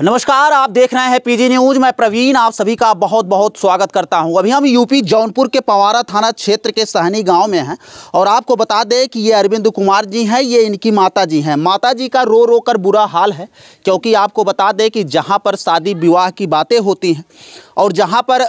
नमस्कार आप देख रहे हैं पीजी न्यूज मैं प्रवीण आप सभी का बहुत बहुत स्वागत करता हूं अभी हम यूपी जौनपुर के पवारा थाना क्षेत्र के सहनी गांव में हैं और आपको बता दें कि ये अरविंद कुमार जी हैं ये इनकी माता जी हैं माता जी का रो रो कर बुरा हाल है क्योंकि आपको बता दें कि जहां पर शादी विवाह की बातें होती हैं और जहाँ पर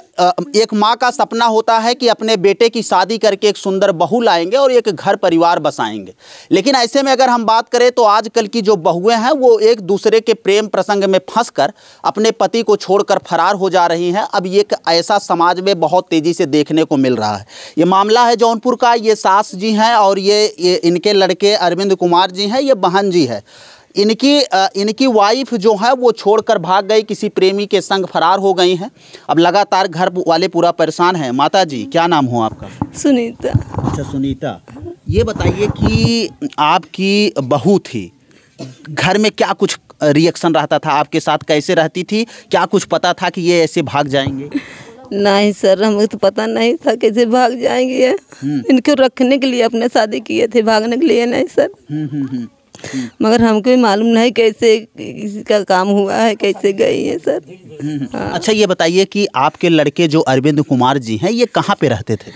एक माँ का सपना होता है कि अपने बेटे की शादी करके एक सुंदर बहू लाएंगे और एक घर परिवार बसाएंगे लेकिन ऐसे में अगर हम बात करें तो आजकल की जो बहुएं हैं वो एक दूसरे के प्रेम प्रसंग में फंस कर अपने पति को छोड़कर फरार हो जा रही हैं अब ये ऐसा समाज में बहुत तेज़ी से देखने को मिल रहा है ये मामला है जौनपुर का ये सास जी हैं और ये, ये इनके लड़के अरविंद कुमार जी हैं ये बहन जी है इनकी इनकी वाइफ जो है वो छोड़कर भाग गई किसी प्रेमी के संग फरार हो गई हैं अब लगातार घर वाले पूरा परेशान हैं माता जी क्या नाम हो आपका सुनीता अच्छा सुनीता ये बताइए कि आपकी बहू थी घर में क्या कुछ रिएक्शन रहता था आपके साथ कैसे रहती थी क्या कुछ पता था कि ये ऐसे भाग जाएंगे नहीं सर हमें तो पता नहीं था कैसे भाग जाएंगे हम्म। इनको रखने के लिए अपने शादी किए थे भागने के लिए नहीं सर हम्म, हम्म, मगर हमको मालूम नहीं कैसे किसी का काम हुआ है कैसे गई है सर हाँ। अच्छा ये बताइए कि आपके लड़के जो अरविंद कुमार जी हैं ये कहाँ पे रहते थे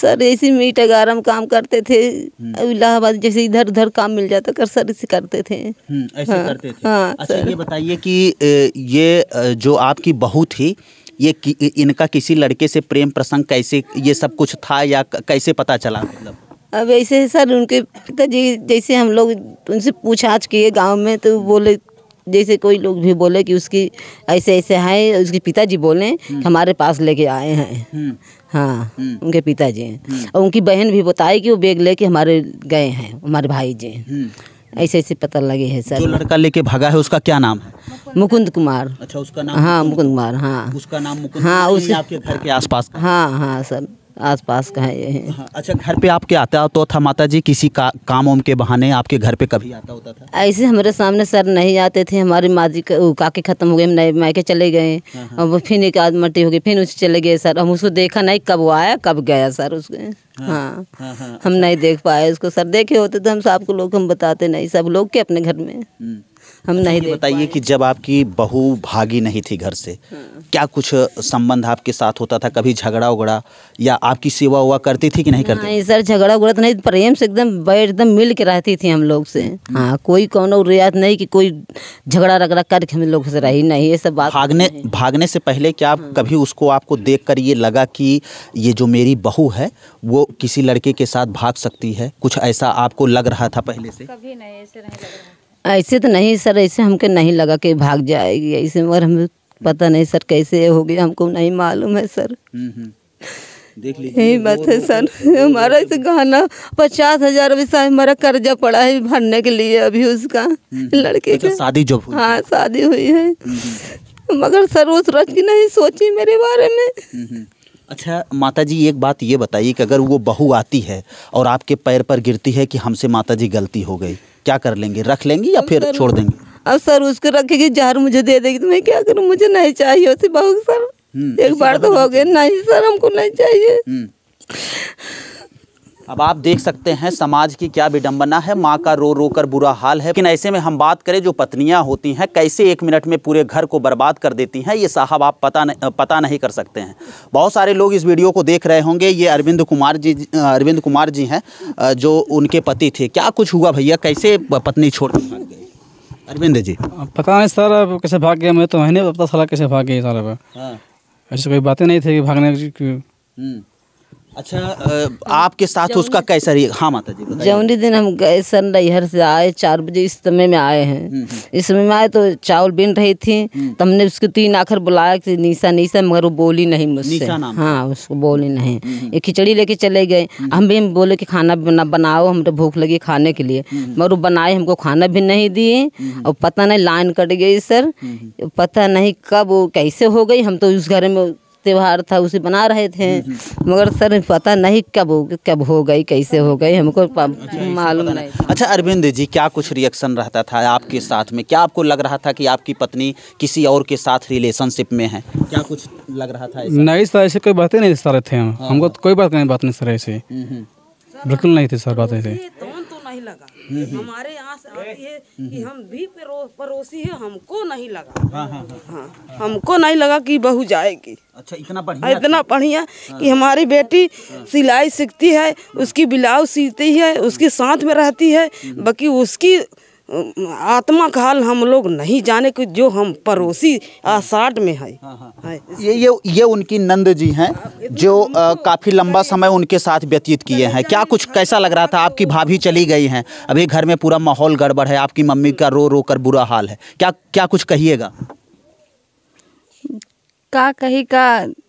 सर ऐसे मीट अगारम काम करते थे हम्म। इलाहाबाद जैसे इधर उधर काम मिल जाता कर सर इसे करते थे हम्म, ऐसे हाँ, करते थे हाँ, अच्छा सर। ये बताइए कि ये जो आपकी बहू थी ये कि, इनका किसी लड़के से प्रेम प्रसंग कैसे ये सब कुछ था या कैसे पता चला मतलब अब ऐसे सर उनके पिताजी जैसे हम लोग उनसे पूछाछ किए गांव में तो बोले जैसे कोई लोग भी बोले कि उसकी ऐसे ऐसे हैं उसके पिताजी बोले हम्म। हमारे पास लेके आए हैं हम्म। हाँ हम्म। उनके पिताजी हैं और उनकी बहन भी बताई कि वो बैग लेके हमारे गए हैं हमारे भाई जी ऐसे ऐसे पता लगे है सर जो लड़का लेके भागा है उसका क्या नाम है मुकुंद कुमार अच्छा उसका नाम हाँ मुकुंद कुमार हाँ उसका नाम मुकुंद हाँ उसके घर के आसपास हाँ हाँ सर आस पास का है ये हाँ, अच्छा घर पे आपके आता तो था माता जी किसी का काम वाम के बहाने आपके घर पे कभी आता होता था ऐसे हमारे सामने सर नहीं आते थे हमारी माँ जी का काके ख़त्म हो गए नए मायके चले गए और हाँ, हाँ। वो फिर एक आध मट्टी हो गई फिर उसे चले गए सर हम उसको देखा नहीं कब आया कब गया सर उसके हाँ, हाँ। हम अच्छा। नहीं देख पाए उसको सर देखे होते तो हम सबको लोग हम बताते नहीं सब लोग के अपने घर में हम्म। हम अच्छा, नहीं बताइए कि जब आपकी बहू भागी नहीं थी घर से क्या कुछ संबंध आपके साथ होता था कभी झगड़ा उगड़ा या आपकी सेवा हुआ करती थी कि नहीं करती नहीं सर झगड़ा उगड़ा तो नहीं प्रेम से एकदम बैठ एकदम मिल के रहती थी हम लोग से हम्म। हाँ कोई कोनो रियायत नहीं कि कोई झगड़ा रगड़ा करके हम लोग से रही नहीं ये सब बात तो भागने भागने से पहले क्या आप हाँ। कभी उसको आपको देख ये लगा कि ये जो मेरी बहू है वो किसी लड़के के साथ भाग सकती है कुछ ऐसा आपको लग रहा था पहले से कभी नहीं ऐसे नहीं लग रहा ऐसे तो नहीं सर ऐसे हमको नहीं लगा कि भाग जाएगी ऐसे मगर हम पता नहीं सर कैसे हो गया हमको नहीं मालूम है सर हम्म, हम्म। देख यही बात है सर हमारा इस गहना पचास हजार हमारा कर्जा पड़ा है भरने के लिए अभी उसका हम्म, लड़के मतलब का शादी जो हाँ शादी हुई है मगर सर उस रज की नहीं सोची मेरे बारे में अच्छा माता जी एक बात ये बताइए कि अगर वो बहू आती है और आपके पैर पर गिरती है कि हमसे माता जी गलती हो गई क्या कर लेंगे रख लेंगी या फिर छोड़ देंगे अब सर उसको रखेगी जहर मुझे दे देगी तो मैं क्या करूँ मुझे नहीं चाहिए उसे बहुत सर हम्म, एक बार तो हो गया नहीं सर हमको नहीं चाहिए हम्म। अब आप देख सकते हैं समाज की क्या विडंबना है माँ का रो रो कर बुरा हाल है लेकिन ऐसे में हम बात करें जो पत्नियाँ होती हैं कैसे एक मिनट में पूरे घर को बर्बाद कर देती हैं ये साहब आप पता नहीं पता नहीं कर सकते हैं बहुत सारे लोग इस वीडियो को देख रहे होंगे ये अरविंद कुमार जी अरविंद कुमार जी हैं जो उनके पति थे क्या कुछ हुआ भैया कैसे पत्नी छोड़ अरविंद जी हाँ, पता नहीं सर अब कैसे भाग गया मैं तो नहीं पता साला कैसे भाग गया अब हाँ। ऐसी कोई बातें नहीं थी कि भागने की हम्म। अच्छा आपके साथ उसका कैसा रही हाँ माता जी जौनी दिन हम गए सन नैहर से आए चार बजे इस समय में आए हैं हम्म, हम्म। इस समय में आए तो चावल बिन रही थी हम्म। तो हमने उसको तीन आखिर बुलाया कि नीसा नीसा मगर वो बोली नहीं मुझसे हाँ उसको बोली नहीं ये खिचड़ी लेके चले गए हम भी बोले कि खाना बना बनाओ तो भूख लगी खाने के लिए मगर वो बनाए हमको खाना भी नहीं दिए और पता नहीं लाइन कट गई सर पता नहीं कब कैसे हो गई हम तो उस घर में त्यौहार था उसे बना रहे थे हम्म, हम्म। मगर सर पता नहीं कब हो कब हो गई कैसे हो गई हमको अच्छा, मालूम नहीं अच्छा अरविंद जी क्या कुछ रिएक्शन रहता था आपके साथ में क्या आपको लग रहा था कि आपकी पत्नी किसी और के साथ रिलेशनशिप में है क्या कुछ लग रहा था नहीं सर ऐसे कोई बातें नहीं सर थे हमको हाँ। कोई बात नहीं बात नहीं सर ऐसे हम्म, बिल्कुल नहीं थी सर बात ऐसे तो नहीं लगा हम्म, हम्म। हमारे यहाँ से आती है हम्म, कि हम भी परो, परोसी है हमको नहीं लगा हाँ हाँ, हाँ, हाँ, हाँ, हमको नहीं लगा कि बहू जाएगी अच्छा इतना बढ़िया हाँ, इतना बढ़िया कि हमारी बेटी सिलाई सीखती है उसकी ब्लाउज सीती है उसके साथ में रहती है बाकी उसकी आत्मा का हाल हम लोग नहीं जाने कि जो हम पड़ोसी आसाट में है, हाँ, हाँ, हाँ। ये ये ये उनकी नंद जी हैं जो काफ़ी लंबा समय उनके साथ व्यतीत किए हैं क्या कुछ कैसा लग रहा था आपकी भाभी चली गई हैं अभी घर में पूरा माहौल गड़बड़ है आपकी मम्मी का रो रो कर बुरा हाल है क्या क्या कुछ कहिएगा का कही का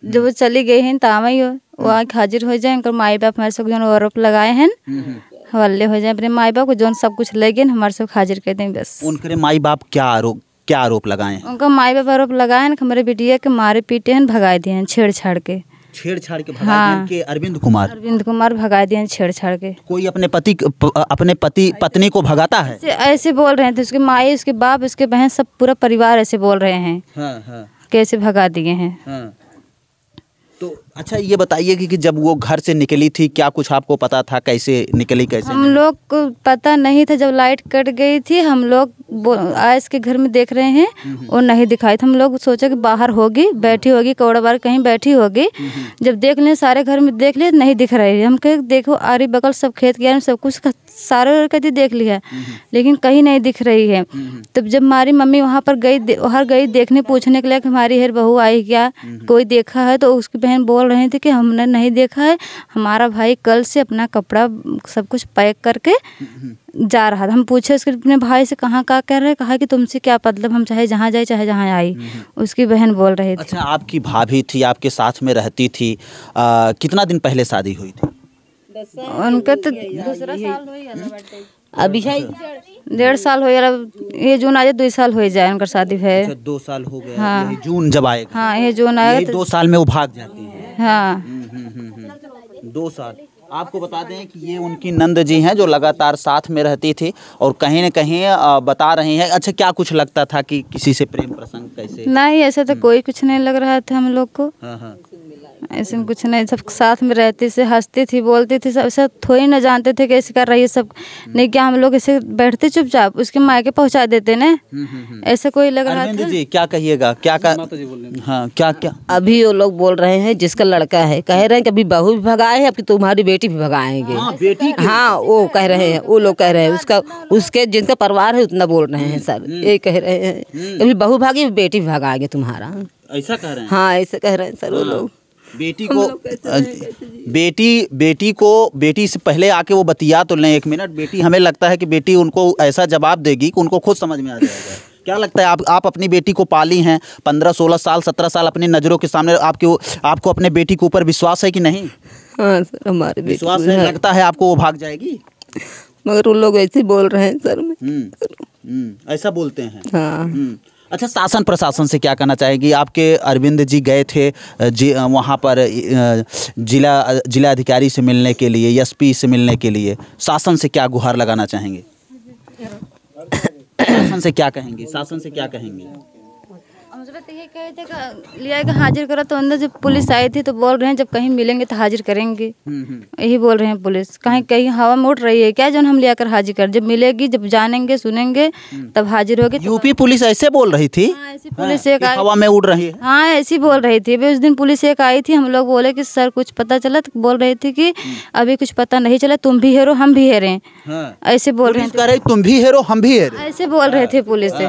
जब वो चली गई हैं तो आवा ही वहाँ हाजिर हो जाए उनकर माई बाप हमारे सब जो आरोप लगाए हैं हम्म, हम्म। हवाले हो जाए अपने माई बाप को जो सब कुछ लगे ना हमारे सब हाजिर कर दें बस उनके माई बाप क्या आरोप क्या आरोप लगाए उनका माई बाप आरोप लगाए ना हमारे बेटिया के मारे पीटे हैं भगाए दिए हैं छेड़छाड़ के छेड़छाड़ के भगा हाँ, के अरविंद कुमार अरविंद कुमार भगा दिए छेड़छाड़ के कोई अपने पति अपने पति पत्नी को भगाता है ऐसे बोल रहे थे तो उसके माए उसके बाप उसके बहन सब पूरा परिवार ऐसे बोल रहे हैं हाँ, हाँ। कैसे भगा दिए हैं हाँ। तो अच्छा ये बताइए कि, कि जब वो घर से निकली थी क्या कुछ आपको पता था कैसे निकली कैसे हम लोग को पता नहीं था जब लाइट कट गई थी हम लोग आयस के घर में देख रहे हैं और नहीं दिखाई थे हम लोग सोचा कि बाहर होगी बैठी होगी कौड़ा बार कहीं बैठी होगी जब देख लें सारे घर में देख लिए नहीं दिख रही हम कहे देखो आरी बगल सब खेत गया सब कुछ सारे कहती देख लिया लेकिन कहीं नहीं दिख रही है तब जब हमारी मम्मी वहाँ पर गई वहाँ गई देखने पूछने के लिए हमारी हेर बहू आई क्या कोई देखा है तो उसकी बहन बोल बोल रहे थे कि हमने नहीं देखा है हमारा भाई कल से अपना कपड़ा सब कुछ पैक करके जा रहा था हम पूछे उसके अपने भाई से कहाँ कहाँ कह रहे कहा कि तुमसे क्या मतलब हम चाहे जहाँ जाए चाहे जहाँ आई हम्म। उसकी बहन बोल रहे थे अच्छा आपकी भाभी थी आपके साथ में रहती थी आ, कितना दिन पहले शादी हुई थी उनका तो हम्म। अभी डेढ़ साल हो गया ये जून जाए दो साल हो जाए उनका शादी है अच्छा, दो साल हो गया हाँ जून जब आए हाँ ये जून आए तो दो साल में वो भाग जाती है हाँ दो साल आपको बता दें कि ये उनकी नंद जी हैं जो लगातार साथ में रहती थी और कहीं न कहीं बता रही हैं अच्छा क्या कुछ लगता था कि किसी से प्रेम प्रसंग कैसे नहीं ऐसा तो हम्म। कोई कुछ नहीं लग रहा था हम लोग को हाँ, हाँ। ऐसे में कुछ नहीं सब साथ में रहती थी हंसती थी बोलती थी सब ऐसा थोड़ी ना जानते थे कैसे कर रही है सब हम्म। नहीं क्या हम लोग ऐसे बैठते चुपचाप उसके मायके पहुंचा देते ना हम्म, हम्म, ऐसा कोई लग रहा था जी क्या कहिएगा क्या का हाँ क्या क्या अभी वो लोग बोल रहे हैं जिसका लड़का है कह रहे हैं कि अभी बहू भी भगाए हैं अब तुम्हारी बेटी भी भगाएंगे हाँ, हाँ वो कह रहे हैं वो लोग कह रहे हैं उसका उसके जिनका परिवार है उतना बोल रहे हैं सब ये कह रहे हैं अभी बहू भागी बेटी भी भगाएंगे तुम्हारा ऐसा कह रहे हैं हाँ ऐसा कह रहे हैं सर वो हाँ। लोग बेटी को बेटी बेटी को बेटी से पहले आके वो बतिया तो लें एक मिनट बेटी हमें लगता है कि बेटी उनको ऐसा जवाब देगी कि उनको खुद समझ में आ जाएगा क्या लगता है आप आप अपनी बेटी को पाली हैं पंद्रह सोलह साल सत्रह साल अपनी नज़रों के सामने आपके आपको अपने बेटी के ऊपर विश्वास है कि नहीं हाँ सर हमारे विश्वास है हाँ। लगता है आपको वो भाग जाएगी मगर उन लोग ऐसे बोल रहे हैं सर में हम्म, हम्म, ऐसा बोलते हैं हाँ हम्म, अच्छा शासन प्रशासन से क्या कहना चाहेंगी आपके अरविंद जी गए थे जी वहाँ पर जिला जिला अधिकारी से मिलने के लिए एसपी से मिलने के लिए शासन से क्या गुहार लगाना चाहेंगे शासन से क्या कहेंगे शासन से क्या कहेंगे कि लिया हाजिर करो तो अंदर जब पुलिस आई थी तो बोल रहे हैं जब कहीं मिलेंगे तो हाजिर करेंगे हम्म, हम्म। यही बोल रहे हैं पुलिस कहीं कहीं हवा में उठ रही है क्या जो हम लिया कर हाजिर कर जब मिलेगी जब जानेंगे सुनेंगे हम्म। तब हाजिर होगी तो यूपी पुलिस ऐसे बोल रही थी हाँ, पुलिस हाँ, एक हवा में उड़ रही है हाँ ऐसी बोल रही थी उस दिन पुलिस एक आई थी हम लोग बोले की सर कुछ पता चला तो बोल रही थी की अभी कुछ पता नहीं चला तुम भी हेरो हम भी हेरे हाँ। ऐसे बोल रहे थे तुम भी हेरो हम भी हेरे ऐसे बोल रहे थे पुलिस से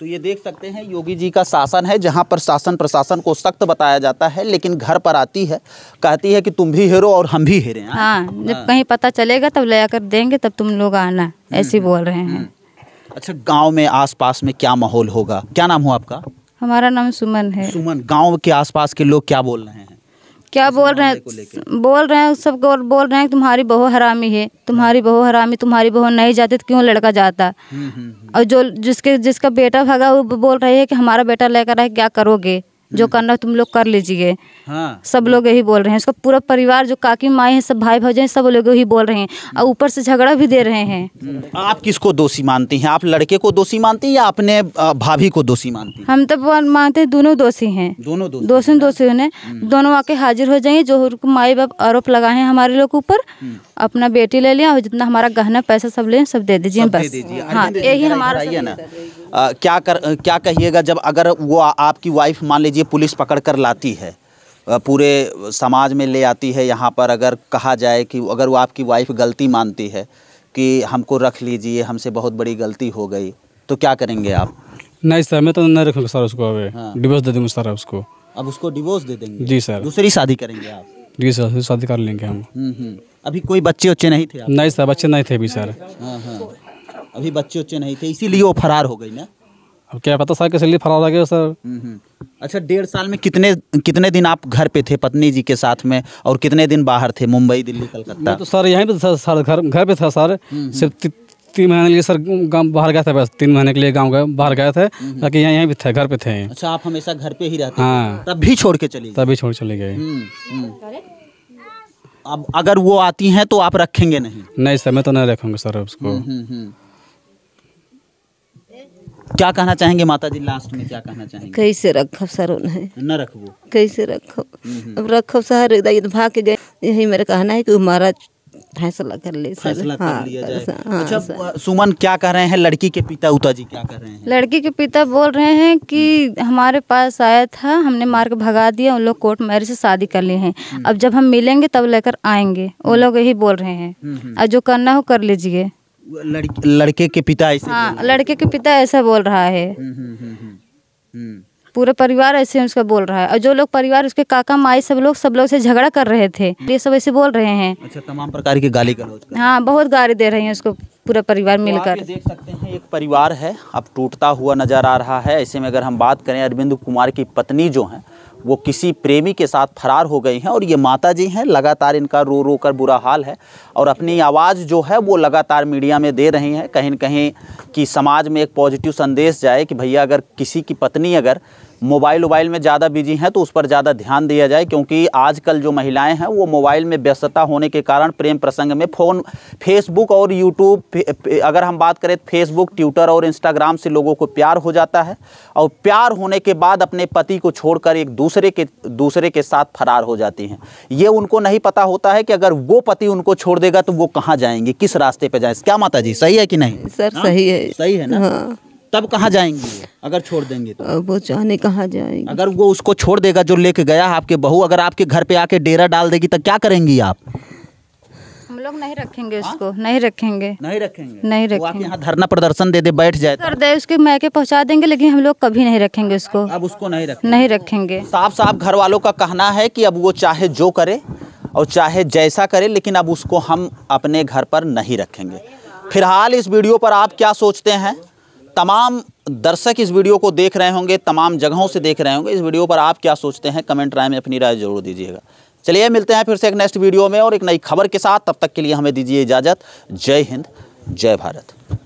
तो ये देख सकते हैं योगी जी का शासन है जहाँ पर शासन प्रशासन को सख्त बताया जाता है लेकिन घर पर आती है कहती है कि तुम भी हेरो और हम भी हेरे हाँ, हाँ जब कहीं पता चलेगा तब ले आकर देंगे तब तुम लोग आना हम्म, ऐसे हम्म, बोल रहे हैं हम्म। अच्छा गांव में आसपास में क्या माहौल होगा क्या नाम हो आपका हमारा नाम सुमन है सुमन गाँव के आस के लोग क्या बोल रहे हैं क्या बोल रहे हैं बोल रहे हैं सब और बोल रहे हैं तुम्हारी बहू हरामी है तुम्हारी हाँ। बहू हरामी तुम्हारी बहू नहीं जाती तो क्यों लड़का जाता हम्म, हम्म, हम्म। और जो जिसके जिसका बेटा भागा वो बोल रही है कि हमारा बेटा लेकर आए क्या करोगे जो हम्म। करना तुम लोग कर लीजिए हाँ। सब लोग यही बोल रहे हैं उसका पूरा परिवार जो काकी माए हैं सब भाई भौजाई सब लोग यही बोल रहे हैं और ऊपर से झगड़ा भी दे रहे हैं हम्म। आप किसको दोषी मानती हैं आप लड़के को दोषी मानती हैं या अपने भाभी को दोषी मानती हैं हम तो मानते हैं दोनों दोषी हैं दोनों दोषी दोषी उन्हें हम्म। दोनों आके हाजिर हो जाएंगे जो माए बाप आरोप लगाए हैं हमारे लोग ऊपर अपना बेटी ले लिया और जितना हमारा गहना पैसा सब ले सब दे दीजिए बस हाँ यही हमारा आ, क्या कर क्या कहिएगा जब अगर वो आ, आपकी वाइफ मान लीजिए पुलिस पकड़ कर लाती है पूरे समाज में ले आती है यहाँ पर अगर कहा जाए कि अगर वो आपकी वाइफ गलती मानती है कि हमको रख लीजिए हमसे बहुत बड़ी गलती हो गई तो क्या करेंगे आप नहीं सर मैं तो नहीं रखूँगा सर उसको अब हाँ। डिवोर्स दे दूँगा सर उसको अब उसको डिवोर्स दे देंगे जी सर दूसरी शादी करेंगे आप जी सर शादी कर लेंगे हम हम्म, हम्म। अभी कोई बच्चे उच्चे नहीं थे नहीं सर बच्चे नहीं थे अभी सर हाँ हाँ अभी बच्चे उच्चे नहीं थे इसीलिए वो फरार हो गई ना अब क्या पता सर किसी फरार हो गया सर हम्म, हम्म। अच्छा डेढ़ साल में कितने कितने दिन आप घर पे थे पत्नी जी के साथ में और कितने दिन बाहर थे मुंबई दिल्ली कलकत्ता तो सर यहीं पे था सर घर घर पे था सर हम्म, सिर्फ तीन महीने के लिए सर गाँव बाहर गया था बस तीन महीने के लिए गाँव गए बाहर गए थे ताकि यहाँ यहीं भी थे घर पे थे अच्छा आप हमेशा घर पे ही रहते हाँ तब भी छोड़ के चले तब भी छोड़ चले गए अब अगर वो आती हैं तो आप रखेंगे नहीं नहीं सर मैं तो नहीं रखूँगा सर उसको हुँ, हुँ, हुँ। क्या कहना चाहेंगे माता जी लास्ट में क्या कहना चाहेंगे कैसे रखब सर उन्हें न रखबो कैसे रखो अब रखो सर भाग के गए यही मेरा कहना है कि हमारा फैसला कर ले फैसला हाँ, कर लिया जाए हाँ, अच्छा सुमन क्या कह रहे हैं लड़की के पिता उता जी क्या कह रहे हैं लड़की के पिता बोल रहे हैं कि हम्म। हमारे पास आया था हमने मार्ग भगा दिया उन लोग कोर्ट मैरिज से शादी कर लिए हैं हम्म। अब जब हम मिलेंगे तब लेकर आएंगे वो हम्म। लोग यही बोल रहे हैं और जो करना हो कर लीजिए लड़के लड़के के पिता ऐसे हाँ लड़के के पिता ऐसा बोल रहा है हम्म, हम्म, हम्म, पूरा परिवार ऐसे उसका बोल रहा है और जो लोग परिवार उसके काका माई सब लोग सब लोग से झगड़ा कर रहे थे तो ये सब ऐसे बोल रहे हैं अच्छा तमाम प्रकार की गाली कर हाँ बहुत गाली दे रहे हैं उसको पूरा परिवार तो मिलकर देख सकते हैं एक परिवार है अब टूटता हुआ नजर आ रहा है ऐसे में अगर हम बात करें अरविंद कुमार की पत्नी जो है वो किसी प्रेमी के साथ फरार हो गई हैं और ये माता जी हैं लगातार इनका रो रो कर बुरा हाल है और अपनी आवाज़ जो है वो लगातार मीडिया में दे रही हैं कहीं कहीं कि समाज में एक पॉजिटिव संदेश जाए कि भैया अगर किसी की पत्नी अगर मोबाइल वोबाइल में ज़्यादा बिजी हैं तो उस पर ज़्यादा ध्यान दिया जाए क्योंकि आजकल जो महिलाएं हैं वो मोबाइल में व्यस्तता होने के कारण प्रेम प्रसंग में फ़ोन फेसबुक और यूट्यूब अगर हम बात करें फेसबुक ट्विटर और इंस्टाग्राम से लोगों को प्यार हो जाता है और प्यार होने के बाद अपने पति को छोड़कर एक दूसरे के दूसरे के साथ फरार हो जाती हैं ये उनको नहीं पता होता है कि अगर वो पति उनको छोड़ देगा तो वो कहाँ जाएंगे किस रास्ते पर जाए क्या माता जी सही है कि नहीं सर सही है सही है ना हाँ। तब कहाँ जाएंगे अगर छोड़ देंगे तो वो जाने कहाँ जाएंगे अगर वो उसको छोड़ देगा जो लेके गया आपके बहू अगर आपके घर पे आके डेरा डाल देगी तो क्या करेंगी आप हम लोग नहीं रखेंगे हाँ? उसको नहीं रखेंगे नहीं रखेंगे नहीं रखेंगे यहाँ धरना प्रदर्शन दे दे बैठ जाए तो। कर दे उसके मैके पहुँचा देंगे लेकिन हम लोग कभी नहीं रखेंगे उसको अब उसको नहीं रखेंगे नहीं रखेंगे साफ साफ घर वालों का कहना है की अब वो चाहे जो करे और चाहे जैसा करे लेकिन अब उसको हम अपने घर पर नहीं रखेंगे फिलहाल इस वीडियो पर आप क्या सोचते हैं तमाम दर्शक इस वीडियो को देख रहे होंगे तमाम जगहों से देख रहे होंगे इस वीडियो पर आप क्या सोचते हैं कमेंट राय में अपनी राय जरूर दीजिएगा चलिए मिलते हैं फिर से एक नेक्स्ट वीडियो में और एक नई खबर के साथ तब तक के लिए हमें दीजिए इजाज़त जय हिंद जय भारत